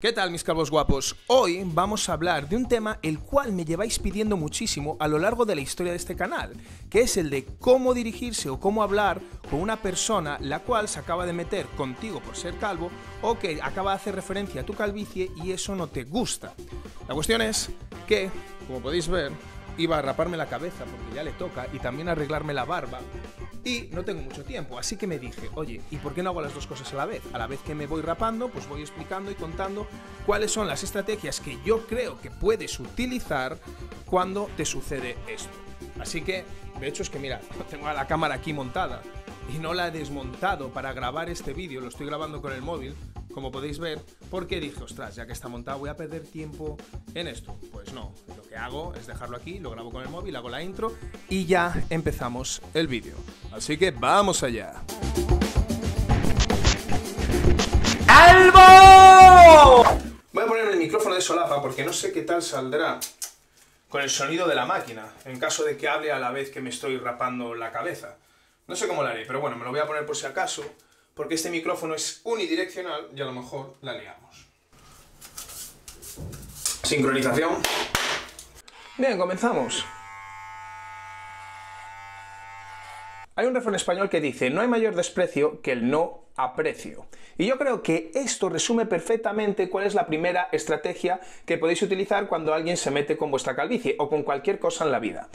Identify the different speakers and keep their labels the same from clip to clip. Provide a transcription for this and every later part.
Speaker 1: ¿Qué tal mis calvos guapos? Hoy vamos a hablar de un tema el cual me lleváis pidiendo muchísimo a lo largo de la historia de este canal, que es el de cómo dirigirse o cómo hablar con una persona la cual se acaba de meter contigo por ser calvo o que acaba de hacer referencia a tu calvicie y eso no te gusta. La cuestión es que, como podéis ver, iba a raparme la cabeza porque ya le toca y también arreglarme la barba, y no tengo mucho tiempo, así que me dije, oye, ¿y por qué no hago las dos cosas a la vez? A la vez que me voy rapando, pues voy explicando y contando cuáles son las estrategias que yo creo que puedes utilizar cuando te sucede esto. Así que, de hecho es que mira, tengo la cámara aquí montada y no la he desmontado para grabar este vídeo, lo estoy grabando con el móvil, como podéis ver, porque dije, ostras, ya que está montado voy a perder tiempo en esto. Pues no, lo que hago es dejarlo aquí, lo grabo con el móvil, hago la intro y ya empezamos el vídeo. Así que vamos allá. ¡Albo! Voy a poner el micrófono de solapa porque no sé qué tal saldrá con el sonido de la máquina, en caso de que hable a la vez que me estoy rapando la cabeza. No sé cómo lo haré, pero bueno, me lo voy a poner por si acaso porque este micrófono es unidireccional y a lo mejor la liamos. Sincronización. Bien, comenzamos. Hay un refrán español que dice, no hay mayor desprecio que el no aprecio. Y yo creo que esto resume perfectamente cuál es la primera estrategia que podéis utilizar cuando alguien se mete con vuestra calvicie o con cualquier cosa en la vida.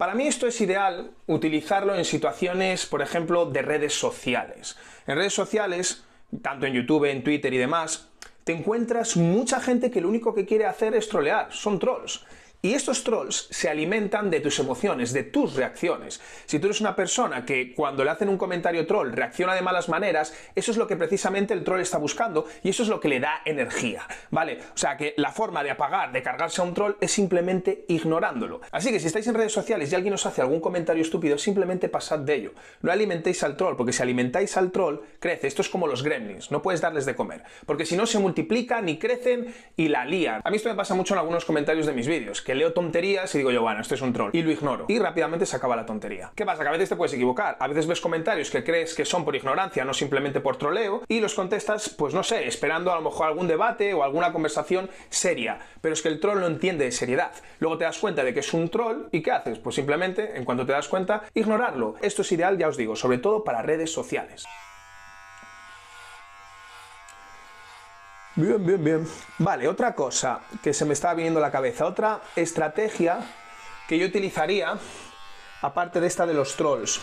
Speaker 1: Para mí esto es ideal utilizarlo en situaciones, por ejemplo, de redes sociales. En redes sociales, tanto en YouTube, en Twitter y demás, te encuentras mucha gente que lo único que quiere hacer es trolear, son trolls. Y estos trolls se alimentan de tus emociones, de tus reacciones. Si tú eres una persona que cuando le hacen un comentario troll reacciona de malas maneras, eso es lo que precisamente el troll está buscando y eso es lo que le da energía, ¿vale? O sea que la forma de apagar, de cargarse a un troll es simplemente ignorándolo. Así que si estáis en redes sociales y alguien os hace algún comentario estúpido, simplemente pasad de ello. No alimentéis al troll, porque si alimentáis al troll, crece. Esto es como los gremlins, no puedes darles de comer, porque si no se multiplican y crecen y la lían. A mí esto me pasa mucho en algunos comentarios de mis vídeos, leo tonterías y digo yo, bueno, esto es un troll, y lo ignoro. Y rápidamente se acaba la tontería. ¿Qué pasa? Que a veces te puedes equivocar, a veces ves comentarios que crees que son por ignorancia, no simplemente por troleo, y los contestas, pues no sé, esperando a lo mejor algún debate o alguna conversación seria. Pero es que el troll no entiende de seriedad. Luego te das cuenta de que es un troll y ¿qué haces? Pues simplemente, en cuanto te das cuenta, ignorarlo. Esto es ideal, ya os digo, sobre todo para redes sociales. Bien, bien, bien. Vale, otra cosa que se me está viniendo a la cabeza, otra estrategia que yo utilizaría, aparte de esta de los trolls,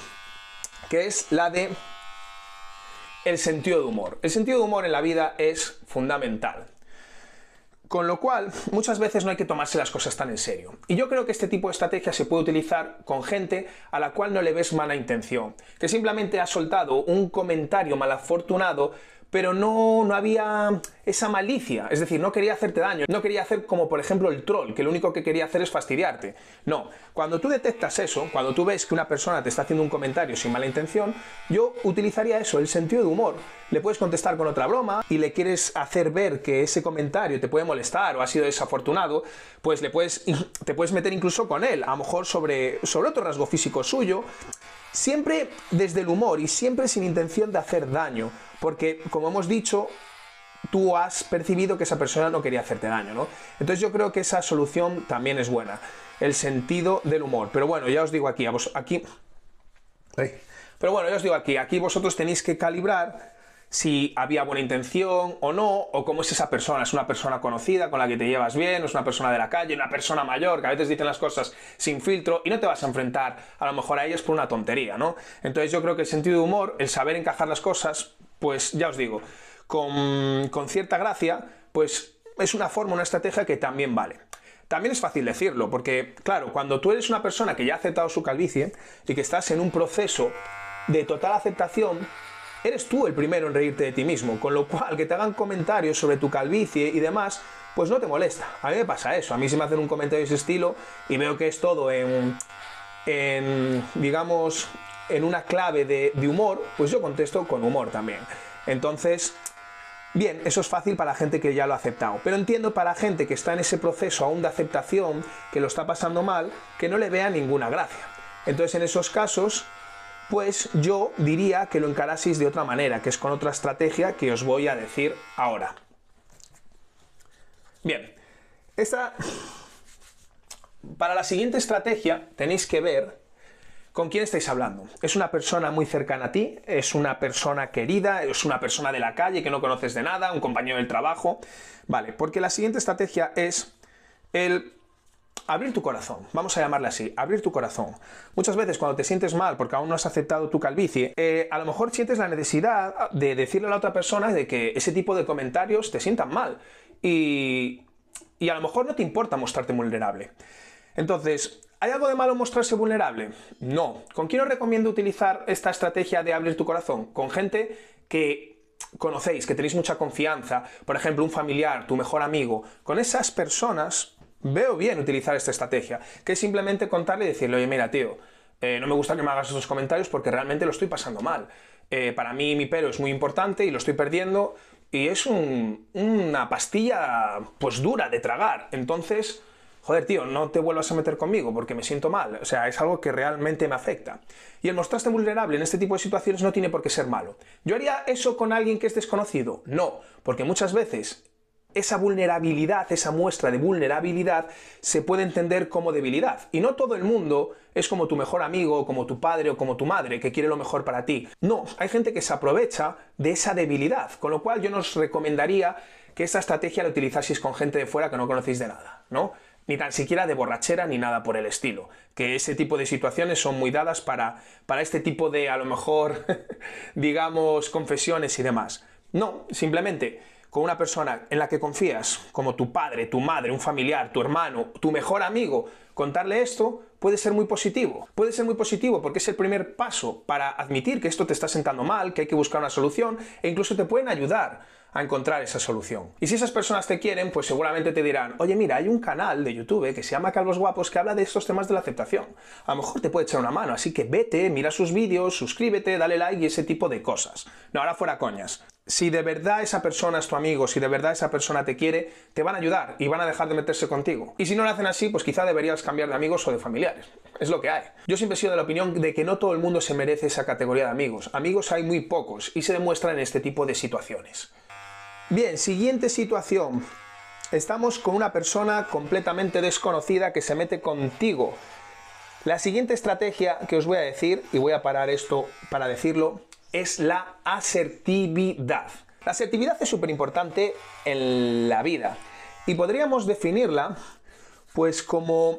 Speaker 1: que es la de el sentido de humor. El sentido de humor en la vida es fundamental. Con lo cual, muchas veces no hay que tomarse las cosas tan en serio. Y yo creo que este tipo de estrategia se puede utilizar con gente a la cual no le ves mala intención, que simplemente ha soltado un comentario malafortunado pero no, no había esa malicia. Es decir, no quería hacerte daño. No quería hacer como, por ejemplo, el troll, que lo único que quería hacer es fastidiarte. No. Cuando tú detectas eso, cuando tú ves que una persona te está haciendo un comentario sin mala intención, yo utilizaría eso, el sentido de humor. Le puedes contestar con otra broma y le quieres hacer ver que ese comentario te puede molestar o ha sido desafortunado, pues le puedes, te puedes meter incluso con él, a lo mejor sobre, sobre otro rasgo físico suyo Siempre desde el humor y siempre sin intención de hacer daño, porque como hemos dicho, tú has percibido que esa persona no quería hacerte daño, ¿no? Entonces yo creo que esa solución también es buena, el sentido del humor. Pero bueno, ya os digo aquí, a vos, aquí... Pero bueno, ya os digo aquí, aquí vosotros tenéis que calibrar si había buena intención o no, o cómo es esa persona. Es una persona conocida con la que te llevas bien, o es una persona de la calle, una persona mayor, que a veces dicen las cosas sin filtro y no te vas a enfrentar a lo mejor a ellos por una tontería, ¿no? Entonces yo creo que el sentido de humor, el saber encajar las cosas, pues ya os digo, con, con cierta gracia, pues es una forma, una estrategia que también vale. También es fácil decirlo, porque claro, cuando tú eres una persona que ya ha aceptado su calvicie y que estás en un proceso de total aceptación, eres tú el primero en reírte de ti mismo, con lo cual que te hagan comentarios sobre tu calvicie y demás, pues no te molesta. A mí me pasa eso, a mí si me hacen un comentario de ese estilo y veo que es todo en, digamos, en una clave de, de humor, pues yo contesto con humor también. Entonces, Bien, eso es fácil para la gente que ya lo ha aceptado, pero entiendo para la gente que está en ese proceso aún de aceptación, que lo está pasando mal, que no le vea ninguna gracia. Entonces en esos casos pues yo diría que lo encarásis de otra manera, que es con otra estrategia que os voy a decir ahora. Bien, esta... Para la siguiente estrategia tenéis que ver con quién estáis hablando. ¿Es una persona muy cercana a ti? ¿Es una persona querida? ¿Es una persona de la calle que no conoces de nada? ¿Un compañero del trabajo? Vale, porque la siguiente estrategia es el abrir tu corazón. Vamos a llamarle así, abrir tu corazón. Muchas veces cuando te sientes mal porque aún no has aceptado tu calvicie, eh, a lo mejor sientes la necesidad de decirle a la otra persona de que ese tipo de comentarios te sientan mal. Y, y a lo mejor no te importa mostrarte vulnerable. Entonces, ¿hay algo de malo mostrarse vulnerable? No. ¿Con quién os recomiendo utilizar esta estrategia de abrir tu corazón? Con gente que conocéis, que tenéis mucha confianza, por ejemplo, un familiar, tu mejor amigo, con esas personas veo bien utilizar esta estrategia, que es simplemente contarle y decirle, oye, mira, tío, eh, no me gusta que me hagas esos comentarios porque realmente lo estoy pasando mal. Eh, para mí mi pelo es muy importante y lo estoy perdiendo y es una pastilla pues dura de tragar. Entonces, joder, tío, no te vuelvas a meter conmigo porque me siento mal. O sea, es algo que realmente me afecta. Y el mostrarte vulnerable en este tipo de situaciones no tiene por qué ser malo. ¿Yo haría eso con alguien que es desconocido? No, porque muchas veces esa vulnerabilidad, esa muestra de vulnerabilidad, se puede entender como debilidad. Y no todo el mundo es como tu mejor amigo, como tu padre o como tu madre, que quiere lo mejor para ti. No, hay gente que se aprovecha de esa debilidad, con lo cual yo nos recomendaría que esta estrategia la utilizaseis con gente de fuera que no conocéis de nada, ¿no? Ni tan siquiera de borrachera ni nada por el estilo. Que ese tipo de situaciones son muy dadas para, para este tipo de, a lo mejor, digamos, confesiones y demás. No, simplemente una persona en la que confías, como tu padre, tu madre, un familiar, tu hermano, tu mejor amigo, contarle esto puede ser muy positivo. Puede ser muy positivo porque es el primer paso para admitir que esto te está sentando mal, que hay que buscar una solución e incluso te pueden ayudar a encontrar esa solución. Y si esas personas te quieren, pues seguramente te dirán, oye mira, hay un canal de YouTube que se llama Calvos Guapos que habla de estos temas de la aceptación. A lo mejor te puede echar una mano, así que vete, mira sus vídeos, suscríbete, dale like y ese tipo de cosas. No, ahora fuera coñas si de verdad esa persona es tu amigo, si de verdad esa persona te quiere, te van a ayudar y van a dejar de meterse contigo. Y si no lo hacen así, pues quizá deberías cambiar de amigos o de familiares. Es lo que hay. Yo siempre he sido de la opinión de que no todo el mundo se merece esa categoría de amigos. Amigos hay muy pocos y se demuestran en este tipo de situaciones. Bien, siguiente situación. Estamos con una persona completamente desconocida que se mete contigo. La siguiente estrategia que os voy a decir, y voy a parar esto para decirlo, es la asertividad. La asertividad es súper importante en la vida y podríamos definirla pues como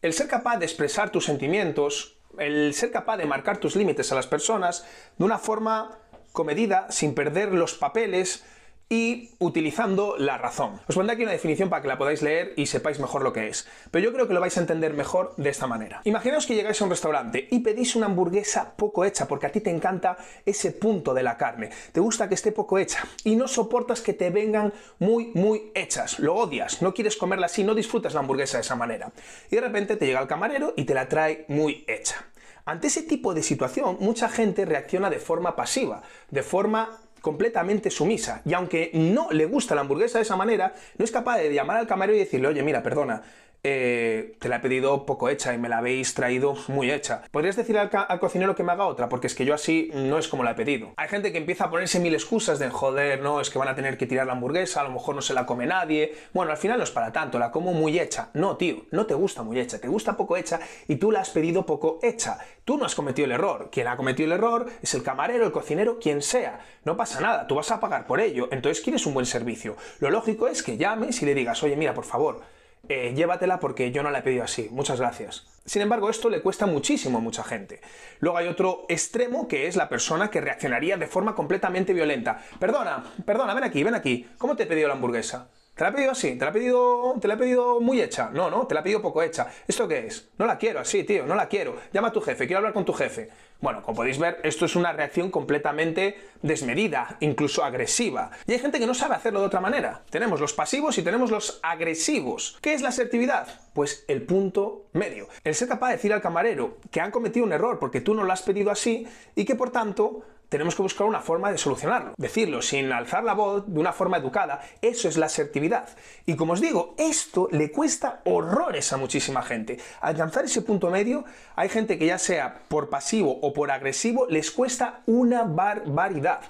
Speaker 1: el ser capaz de expresar tus sentimientos, el ser capaz de marcar tus límites a las personas de una forma comedida, sin perder los papeles, y utilizando la razón. Os pondré aquí una definición para que la podáis leer y sepáis mejor lo que es, pero yo creo que lo vais a entender mejor de esta manera. Imaginaos que llegáis a un restaurante y pedís una hamburguesa poco hecha, porque a ti te encanta ese punto de la carne, te gusta que esté poco hecha y no soportas que te vengan muy, muy hechas, lo odias, no quieres comerla así, no disfrutas la hamburguesa de esa manera. Y de repente te llega el camarero y te la trae muy hecha. Ante ese tipo de situación, mucha gente reacciona de forma pasiva, de forma completamente sumisa. Y aunque no le gusta la hamburguesa de esa manera, no es capaz de llamar al camarero y decirle, oye, mira, perdona, eh, te la he pedido poco hecha y me la habéis traído muy hecha. ¿Podrías decir al, al, cocinero que me haga otra? Porque es que yo así no es como la he pedido. Hay gente que empieza a ponerse mil excusas de joder, no, es que van a tener que tirar la hamburguesa, a lo mejor no se la come nadie. Bueno, al final no es para tanto, la como muy hecha. No, tío, no te gusta muy hecha, te gusta poco hecha y tú la has pedido poco hecha. Tú no has cometido el error. Quien ha cometido el error es el camarero, el cocinero, quien sea. No pasa nada, tú vas a pagar por ello. Entonces quieres un buen servicio. Lo lógico es que llames y le digas, oye, mira, por favor, eh, llévatela porque yo no la he pedido así, muchas gracias. Sin embargo, esto le cuesta muchísimo a mucha gente. Luego hay otro extremo que es la persona que reaccionaría de forma completamente violenta. Perdona, perdona, ven aquí, ven aquí. ¿Cómo te he pedido la hamburguesa? ¿Te la he pedido así? ¿Te la he pedido, te la he pedido muy hecha? No, no, te la he pedido poco hecha. ¿Esto qué es? No la quiero así, tío, no la quiero. Llama a tu jefe, quiero hablar con tu jefe. Bueno, como podéis ver, esto es una reacción completamente desmedida, incluso agresiva. Y hay gente que no sabe hacerlo de otra manera. Tenemos los pasivos y tenemos los agresivos. ¿Qué es la asertividad? Pues el punto medio. El ser capaz de decir al camarero que han cometido un error porque tú no lo has pedido así y que por tanto tenemos que buscar una forma de solucionarlo. Decirlo sin alzar la voz, de una forma educada, eso es la asertividad. Y como os digo, esto le cuesta horrores a muchísima gente. Alcanzar ese punto medio, hay gente que ya sea por pasivo o por agresivo, les cuesta una barbaridad.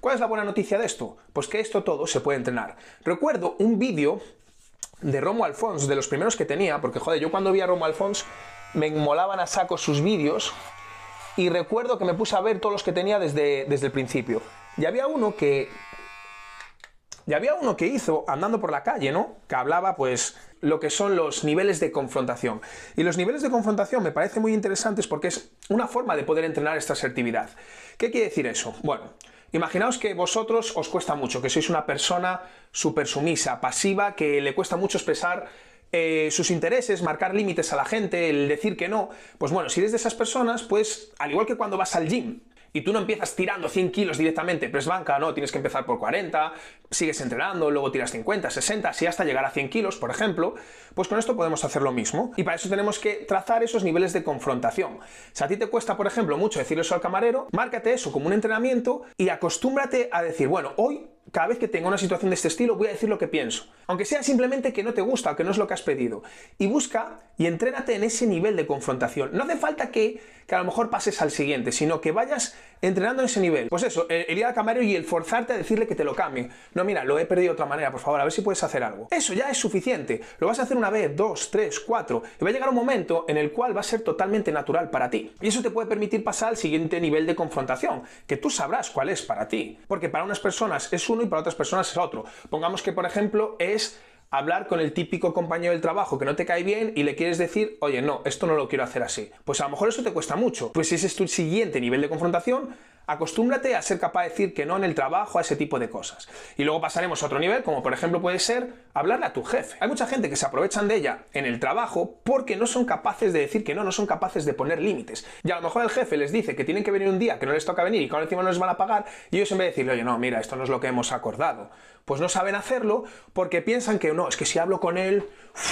Speaker 1: ¿Cuál es la buena noticia de esto? Pues que esto todo se puede entrenar. Recuerdo un vídeo de Romo Alfons, de los primeros que tenía, porque joder, yo cuando vi a Romo Alfons me molaban a saco sus vídeos, y recuerdo que me puse a ver todos los que tenía desde, desde el principio. Y había uno que... Y había uno que hizo, andando por la calle, ¿no? Que hablaba, pues, lo que son los niveles de confrontación. Y los niveles de confrontación me parecen muy interesantes porque es una forma de poder entrenar esta asertividad. ¿Qué quiere decir eso? Bueno, Imaginaos que vosotros os cuesta mucho, que sois una persona súper sumisa, pasiva, que le cuesta mucho expresar eh, sus intereses, marcar límites a la gente, el decir que no, pues bueno, si eres de esas personas, pues al igual que cuando vas al gym, y tú no empiezas tirando 100 kilos directamente, press banca, no, tienes que empezar por 40, sigues entrenando, luego tiras 50, 60, así hasta llegar a 100 kilos, por ejemplo, pues con esto podemos hacer lo mismo. Y para eso tenemos que trazar esos niveles de confrontación. Si a ti te cuesta, por ejemplo, mucho decir eso al camarero, márcate eso como un entrenamiento y acostúmbrate a decir, bueno, hoy cada vez que tenga una situación de este estilo, voy a decir lo que pienso. Aunque sea simplemente que no te gusta o que no es lo que has pedido. Y busca y entrénate en ese nivel de confrontación. No hace falta que, que a lo mejor pases al siguiente, sino que vayas entrenando en ese nivel. Pues eso, el, eh, ir al camarero y el forzarte a decirle que te lo cambie. No, mira, lo he perdido de otra manera, por favor, a ver si puedes hacer algo. Eso ya es suficiente. Lo vas a hacer una vez, dos, tres, cuatro. Y va a llegar un momento en el cual va a ser totalmente natural para ti. Y eso te puede permitir pasar al siguiente nivel de confrontación, que tú sabrás cuál es para ti. Porque para unas personas es uno y para otras personas es otro. Pongamos que, por ejemplo, es hablar con el típico compañero del trabajo que no te cae bien y le quieres decir, oye, no, esto no lo quiero hacer así. Pues a lo mejor eso te cuesta mucho. Pues si ese es tu siguiente nivel de confrontación, acostúmbrate a ser capaz de decir que no en el trabajo, a ese tipo de cosas. Y luego pasaremos a otro nivel, como por ejemplo puede ser hablarle a tu jefe. Hay mucha gente que se aprovechan de ella en el trabajo porque no son capaces de decir que no, no son capaces de poner límites. Y a lo mejor el jefe les dice que tienen que venir un día que no les toca venir y que ahora encima no les van a pagar, y ellos en vez de decirle, oye, no, mira, esto no es lo que hemos acordado, pues no saben hacerlo porque piensan que no es que si hablo con él,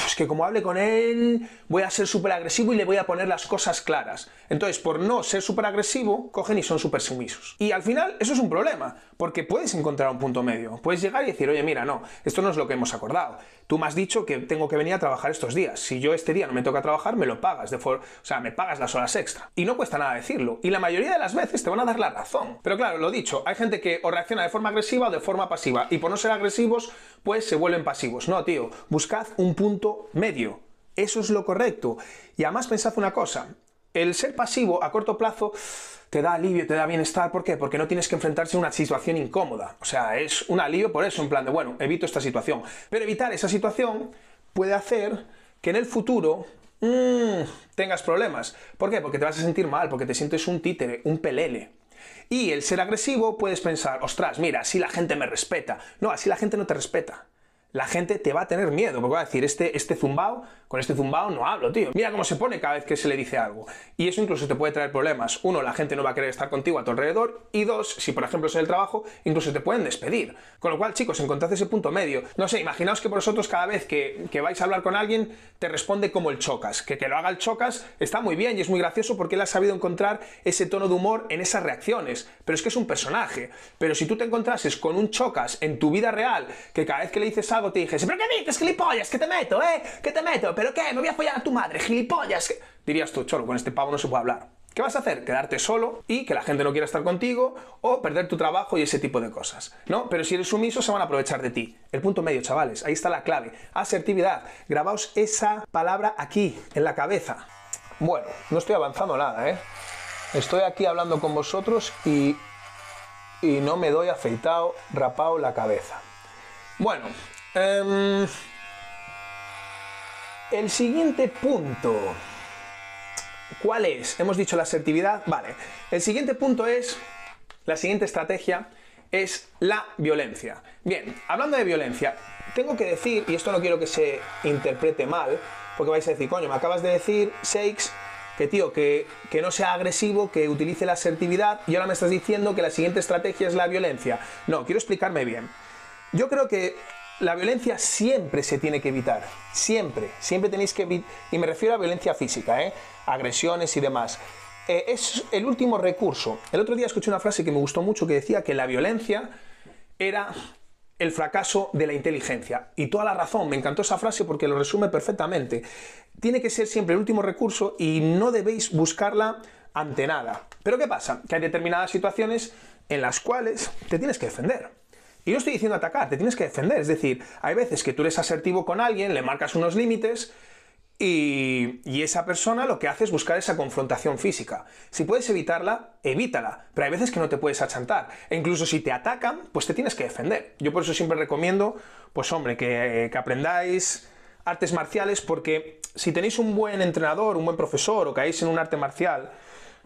Speaker 1: es que como hable con él, voy a ser súper agresivo y le voy a poner las cosas claras. Entonces, por no ser súper agresivo, cogen y son súper sumisos. Y al final, eso es un problema, porque puedes encontrar un punto medio. Puedes llegar y decir, oye, mira, no, esto no es lo que hemos acordado. Tú me has dicho que tengo que venir a trabajar estos días. Si yo este día no me toca trabajar, me lo pagas. o sea, me pagas las horas extra. Y no cuesta nada decirlo. Y la mayoría de las veces te van a dar la razón. Pero claro, lo dicho, hay gente que o reacciona de forma agresiva o de forma pasiva. Y por no ser agresivos, pues se vuelven pasivos. No, tío, buscad un punto medio. Eso es lo correcto. Y además pensad una cosa, el ser pasivo a corto plazo te da alivio, te da bienestar. ¿Por qué? Porque no tienes que enfrentarse a una situación incómoda. O sea, es un alivio por eso, en plan de, bueno, evito esta situación. Pero evitar esa situación puede hacer que en el futuro mm, tengas problemas. ¿Por qué? Porque te vas a sentir mal, porque te sientes un títere, un pelele. Y el ser agresivo puedes pensar, ostras, mira, así la gente me respeta. No, así la gente no te respeta la gente te va a tener miedo, porque va a decir, este, este zumbao, con este zumbao no hablo, tío. Mira cómo se pone cada vez que se le dice algo. Y eso incluso te puede traer problemas. Uno, la gente no va a querer estar contigo a tu alrededor. Y dos, si por ejemplo es el trabajo, incluso te pueden despedir. Con lo cual, chicos, encontrad ese punto medio. No sé, imaginaos que por vosotros cada vez que, que vais a hablar con alguien, te responde como el chocas. Que te lo haga el chocas está muy bien y es muy gracioso porque él ha sabido encontrar ese tono de humor en esas reacciones. Pero es que es un personaje. Pero si tú te encontrases con un chocas en tu vida real, que cada vez que le dices algo, te dije, pero qué dices, gilipollas, que te meto, ¿eh? Que te meto, pero qué, me voy a apoyar a tu madre, gilipollas. Dirías tú, cholo, con este pavo no se puede hablar. ¿Qué vas a hacer? Quedarte solo y que la gente no quiera estar contigo o perder tu trabajo y ese tipo de cosas. ¿No? Pero si eres sumiso se van a aprovechar de ti. El punto medio, chavales, ahí está la clave. Asertividad. Grabaos esa palabra aquí, en la cabeza. Bueno, no estoy avanzando nada, ¿eh? Estoy aquí hablando con vosotros y, y no me doy afeitado, rapado la cabeza. Bueno, Em, el siguiente punto. ¿Cuál es? Hemos dicho la asertividad. Vale. El siguiente punto es, la siguiente estrategia es la violencia. Bien, hablando de violencia, tengo que decir, y esto no quiero que se interprete mal, porque vais a decir, coño, me acabas de decir, Seix, que tío, que, que, no sea agresivo, que utilice la asertividad, y ahora me estás diciendo que la siguiente estrategia es la violencia. No, quiero explicarme bien. Yo creo que la violencia siempre se tiene que evitar, siempre, siempre tenéis que evitar, y me refiero a violencia física, ¿eh? agresiones y demás. Eh, es el último recurso. El otro día escuché una frase que me gustó mucho que decía que la violencia era el fracaso de la inteligencia. Y toda la razón, me encantó esa frase porque lo resume perfectamente. Tiene que ser siempre el último recurso y no debéis buscarla ante nada. Pero ¿qué pasa? Que hay determinadas situaciones en las cuales te tienes que defender. Y no estoy diciendo atacar, te tienes que defender. Es decir, hay veces que tú eres asertivo con alguien, le marcas unos límites y, esa persona lo que hace es buscar esa confrontación física. Si puedes evitarla, evítala, pero hay veces que no te puedes achantar. E incluso si te atacan, pues te tienes que defender. Yo por eso siempre recomiendo, pues hombre, que, que aprendáis artes marciales porque si tenéis un buen entrenador, un buen profesor o caéis en un arte marcial,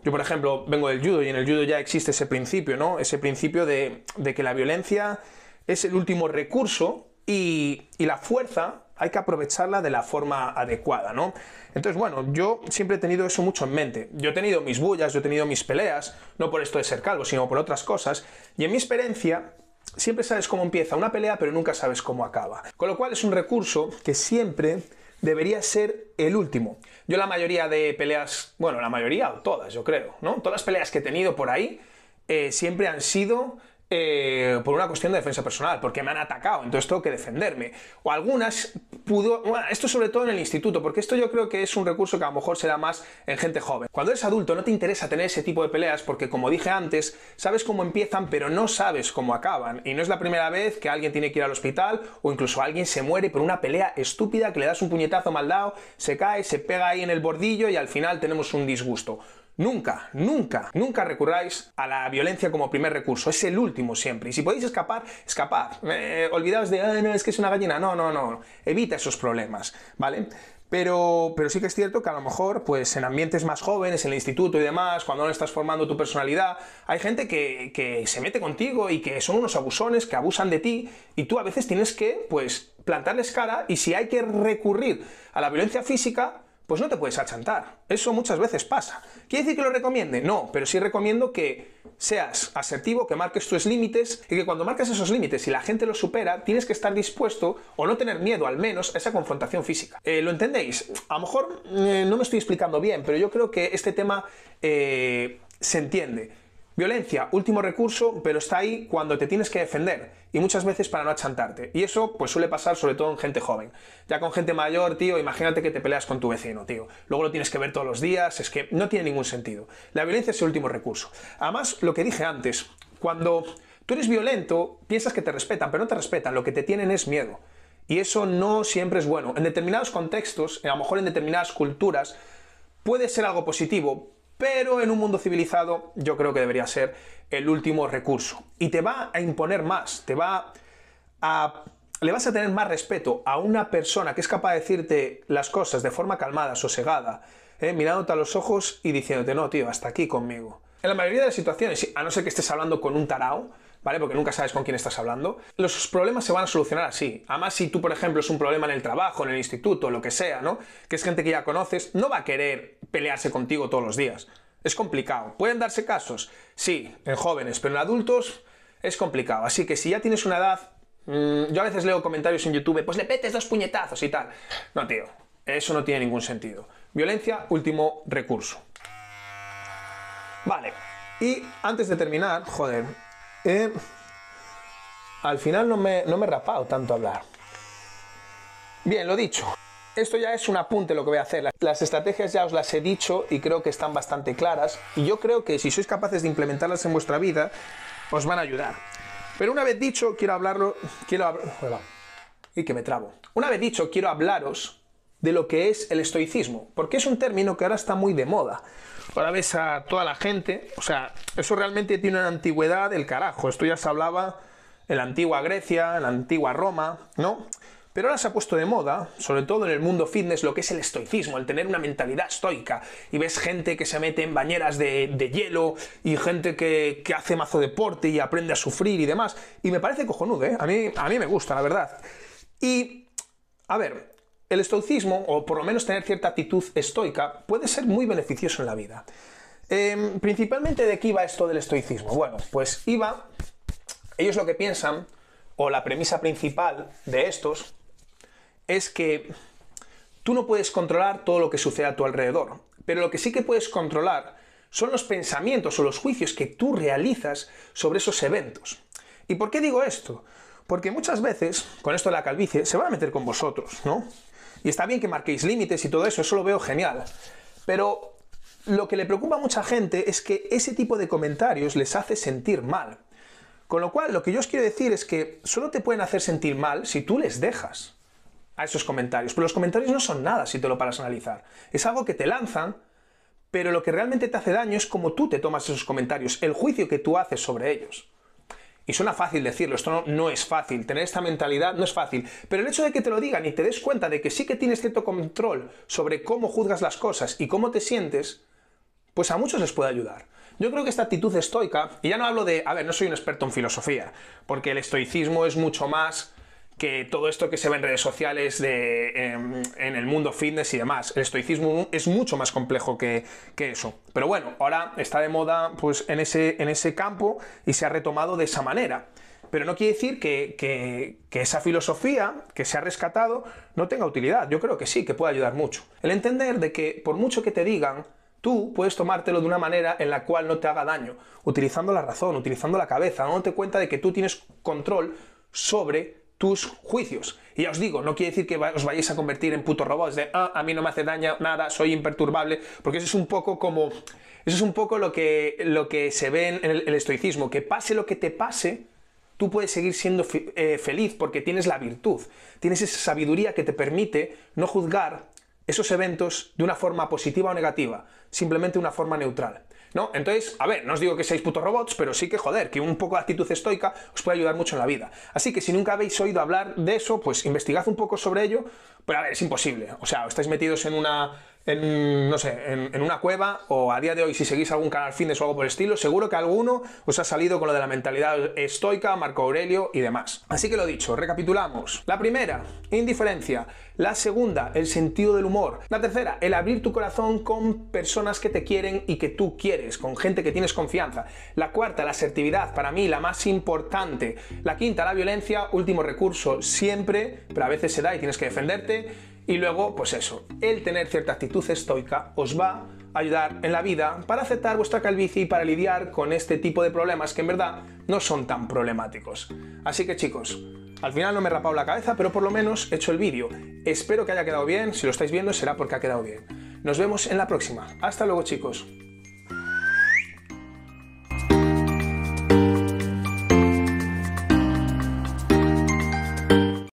Speaker 1: yo, por ejemplo, vengo del judo y en el judo ya existe ese principio, ¿no? Ese principio de, que la violencia es el último recurso y, y la fuerza hay que aprovecharla de la forma adecuada, ¿no? Entonces, bueno, yo siempre he tenido eso mucho en mente. Yo he tenido mis bullas, yo he tenido mis peleas, no por esto de ser calvo, sino por otras cosas. Y en mi experiencia, siempre sabes cómo empieza una pelea, pero nunca sabes cómo acaba. Con lo cual es un recurso que siempre debería ser el último. Yo la mayoría de peleas, bueno, la mayoría o todas, yo creo, ¿no? Todas las peleas que he tenido por ahí eh, siempre han sido eh, por una cuestión de defensa personal, porque me han atacado, entonces tengo que defenderme. O algunas pudo. esto sobre todo en el instituto, porque esto yo creo que es un recurso que a lo mejor se da más en gente joven. Cuando eres adulto no te interesa tener ese tipo de peleas, porque como dije antes, sabes cómo empiezan, pero no sabes cómo acaban. Y no es la primera vez que alguien tiene que ir al hospital, o incluso alguien se muere por una pelea estúpida que le das un puñetazo mal dado, se cae, se pega ahí en el bordillo y al final tenemos un disgusto. Nunca, nunca, nunca recurráis a la violencia como primer recurso. Es el último siempre. Y si podéis escapar, escapad. Eh, olvidaos de, no, es que es una gallina. No, no, no. Evita esos problemas, ¿vale? Pero, pero, sí que es cierto que a lo mejor, pues en ambientes más jóvenes, en el instituto y demás, cuando no estás formando tu personalidad, hay gente que, que, se mete contigo y que son unos abusones, que abusan de ti, y tú a veces tienes que, pues, plantarles cara, y si hay que recurrir a la violencia física, pues no te puedes achantar. Eso muchas veces pasa. ¿Quiere decir que lo recomiende? No, pero sí recomiendo que seas asertivo, que marques tus límites y que cuando marcas esos límites y la gente los supera, tienes que estar dispuesto o no tener miedo al menos a esa confrontación física. Eh, ¿Lo entendéis? A lo mejor eh, no me estoy explicando bien, pero yo creo que este tema eh, se entiende. Violencia, último recurso, pero está ahí cuando te tienes que defender y muchas veces para no achantarte. Y eso pues suele pasar sobre todo en gente joven. Ya con gente mayor, tío, imagínate que te peleas con tu vecino, tío. Luego lo tienes que ver todos los días, es que no tiene ningún sentido. La violencia es el último recurso. Además, lo que dije antes, cuando tú eres violento, piensas que te respetan, pero no te respetan, lo que te tienen es miedo. Y eso no siempre es bueno. En determinados contextos, a lo mejor en determinadas culturas, puede ser algo positivo, pero en un mundo civilizado yo creo que debería ser el último recurso. Y te va a imponer más, te va a... Le vas a tener más respeto a una persona que es capaz de decirte las cosas de forma calmada, sosegada, eh, mirándote a los ojos y diciéndote, no, tío, hasta aquí conmigo. En la mayoría de las situaciones, a no ser que estés hablando con un tarao, ¿vale? Porque nunca sabes con quién estás hablando, los problemas se van a solucionar así. Además, si tú, por ejemplo, es un problema en el trabajo, en el instituto, lo que sea, ¿no? Que es gente que ya conoces, no va a querer pelearse contigo todos los días. Es complicado. ¿Pueden darse casos? Sí, en jóvenes, pero en adultos es complicado. Así que si ya tienes una edad, mm, yo a veces leo comentarios en YouTube, pues le petes dos puñetazos y tal. No, tío, eso no tiene ningún sentido. Violencia, último recurso. Vale, y antes de terminar, joder, eh, al final no me, no me he rapado tanto hablar. Bien, lo dicho, esto ya es un apunte lo que voy a hacer. Las estrategias ya os las he dicho y creo que están bastante claras y yo creo que si sois capaces de implementarlas en vuestra vida, os van a ayudar. Pero una vez dicho, quiero hablarlo, quiero y que me Una vez dicho, quiero hablaros de lo que es el estoicismo, porque es un término que ahora está muy de moda. Ahora ves a toda la gente, o sea, eso realmente tiene una antigüedad del carajo. Esto ya se hablaba en la antigua Grecia, en la antigua Roma, ¿no? Pero ahora se ha puesto de moda, sobre todo en el mundo fitness, lo que es el estoicismo, el tener una mentalidad estoica. Y ves gente que se mete en bañeras de, hielo y gente que, hace mazo deporte y aprende a sufrir y demás. Y me parece cojonudo, ¿eh? A mí, a mí me gusta, la verdad. Y, a ver, el estoicismo, o por lo menos tener cierta actitud estoica, puede ser muy beneficioso en la vida. Em, principalmente de qué iba esto del estoicismo. Bueno, pues iba, ellos lo que piensan, o la premisa principal de estos, es que tú no puedes controlar todo lo que sucede a tu alrededor, pero lo que sí que puedes controlar son los pensamientos o los juicios que tú realizas sobre esos eventos. ¿Y por qué digo esto? Porque muchas veces, con esto de la calvicie, se van a meter con vosotros, ¿no? Y está bien que marquéis límites y todo eso, eso lo veo genial. Pero lo que le preocupa a mucha gente es que ese tipo de comentarios les hace sentir mal. Con lo cual, lo que yo os quiero decir es que solo te pueden hacer sentir mal si tú les dejas a esos comentarios. Pero los comentarios no son nada si te lo paras a analizar. Es algo que te lanzan, pero lo que realmente te hace daño es cómo tú te tomas esos comentarios, el juicio que tú haces sobre ellos. Y suena fácil decirlo, esto no, es fácil, tener esta mentalidad no es fácil, pero el hecho de que te lo digan y te des cuenta de que sí que tienes cierto control sobre cómo juzgas las cosas y cómo te sientes, pues a muchos les puede ayudar. Yo creo que esta actitud estoica, y ya no hablo de, a ver, no soy un experto en filosofía, porque el estoicismo es mucho más que todo esto que se ve en redes sociales, em, en, el mundo fitness y demás. El estoicismo es mucho más complejo que, eso. Pero bueno, ahora está de moda pues, en, ese, en ese campo y se ha retomado de esa manera. Pero no quiere decir que, que, esa filosofía que se ha rescatado no tenga utilidad. Yo creo que sí, que puede ayudar mucho. El entender de que por mucho que te digan, tú puedes tomártelo de una manera en la cual no te haga daño, utilizando la razón, utilizando la cabeza, dándote cuenta de que tú tienes control sobre tus juicios. Y ya os digo, no quiere decir que os vayáis a convertir en puto robots de ah, a mí no me hace daño nada, soy imperturbable, porque eso es un poco como. Eso es un poco lo que, lo que se ve en el, estoicismo, que pase lo que te pase, tú puedes seguir siendo eh, feliz porque tienes la virtud, tienes esa sabiduría que te permite no juzgar esos eventos de una forma positiva o negativa, simplemente de una forma neutral. ¿no? Entonces, a ver, no os digo que seáis putos robots, pero sí que, joder, que un poco de actitud estoica os puede ayudar mucho en la vida. Así que si nunca habéis oído hablar de eso, pues investigad un poco sobre ello, pero a ver, es imposible. O sea, estáis metidos en una en, no sé, en, una cueva o a día de hoy si seguís algún canal fitness o algo por el estilo, seguro que alguno os ha salido con lo de la mentalidad estoica, Marco Aurelio y demás. Así que lo dicho, recapitulamos. La primera, indiferencia. La segunda, el sentido del humor. La tercera, el abrir tu corazón con personas que te quieren y que tú quieres, con gente que tienes confianza. La cuarta, la asertividad, para mí la más importante. La quinta, la violencia, último recurso siempre, pero a veces se da y tienes que defenderte. Y luego, pues eso, el tener cierta actitud estoica os va a ayudar en la vida para aceptar vuestra calvicie y para lidiar con este tipo de problemas que en verdad no son tan problemáticos. Así que chicos, al final no me he rapado la cabeza, pero por lo menos he hecho el vídeo. Espero que haya quedado bien, si lo estáis viendo será porque ha quedado bien. Nos vemos en la próxima. Hasta luego chicos.